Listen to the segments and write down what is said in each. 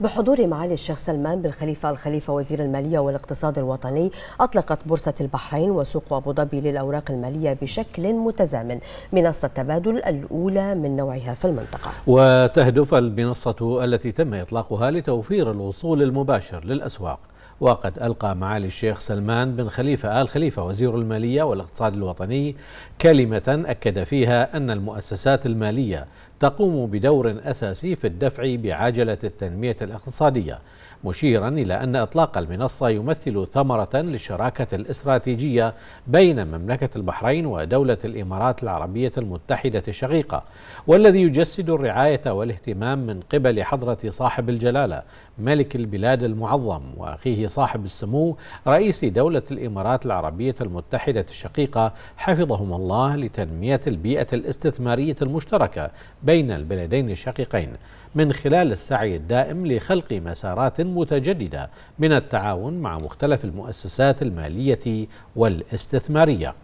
بحضور معالي الشيخ سلمان بن خليفة الخليفة وزير المالية والاقتصاد الوطني أطلقت بورصة البحرين وسوق أبو ظبي للأوراق المالية بشكل متزامن منصة تبادل الأولى من نوعها في المنطقة وتهدف المنصة التي تم إطلاقها لتوفير الوصول المباشر للأسواق وقد ألقى معالي الشيخ سلمان بن خليفة آل خليفة وزير المالية والاقتصاد الوطني كلمة أكد فيها أن المؤسسات المالية تقوم بدور أساسي في الدفع بعجلة التنمية الاقتصادية مشيرا إلى أن إطلاق المنصة يمثل ثمرة للشراكة الاستراتيجية بين مملكة البحرين ودولة الإمارات العربية المتحدة الشقيقة والذي يجسد الرعاية والاهتمام من قبل حضرة صاحب الجلالة ملك البلاد المعظم وأخيه صاحب السمو رئيس دولة الإمارات العربية المتحدة الشقيقة حفظهم الله لتنمية البيئة الاستثمارية المشتركة بين البلدين الشقيقين من خلال السعي الدائم لخلق مسارات متجدده من التعاون مع مختلف المؤسسات الماليه والاستثماريه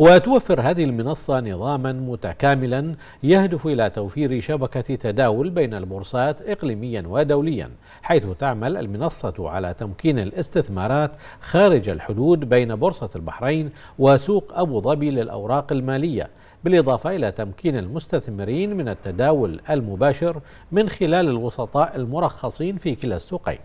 وتوفر هذه المنصة نظاما متكاملا يهدف إلى توفير شبكة تداول بين البورصات إقليميا ودوليا حيث تعمل المنصة على تمكين الاستثمارات خارج الحدود بين بورصة البحرين وسوق أبو ظبي للأوراق المالية بالإضافة إلى تمكين المستثمرين من التداول المباشر من خلال الوسطاء المرخصين في كلا السوقين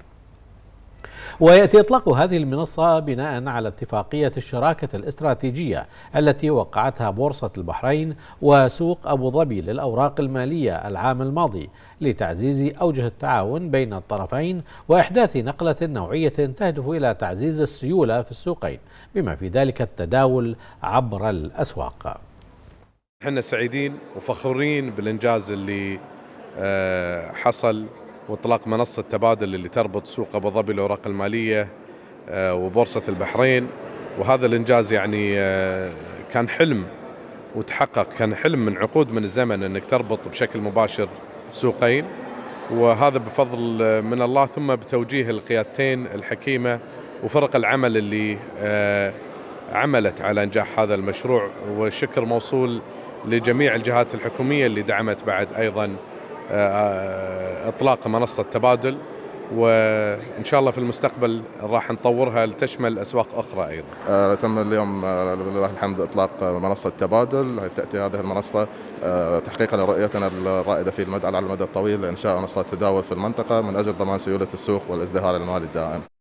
ويأتي إطلاق هذه المنصة بناء على اتفاقية الشراكة الاستراتيجية التي وقعتها بورصة البحرين وسوق أبو ظبي للأوراق المالية العام الماضي لتعزيز أوجه التعاون بين الطرفين وإحداث نقلة نوعية تهدف إلى تعزيز السيولة في السوقين بما في ذلك التداول عبر الأسواق احنا سعيدين وفخورين بالإنجاز اللي آه، حصل واطلاق منصه تبادل اللي تربط سوق ابو ظبي الاوراق الماليه آه، وبورصه البحرين وهذا الانجاز يعني آه، كان حلم وتحقق كان حلم من عقود من الزمن انك تربط بشكل مباشر سوقين وهذا بفضل آه، من الله ثم بتوجيه القيادتين الحكيمه وفرق العمل اللي عملت على انجاح هذا المشروع والشكر موصول لجميع الجهات الحكوميه اللي دعمت بعد ايضا آه، اطلاق منصه تبادل وان شاء الله في المستقبل راح نطورها لتشمل اسواق اخرى ايضا. آه تم اليوم آه لله الحمد اطلاق منصه تبادل تاتي هذه المنصه آه تحقيقا لرؤيتنا الرائده في المدى على المدى الطويل لانشاء منصات تداول في المنطقه من اجل ضمان سيوله السوق والازدهار المالي الدائم.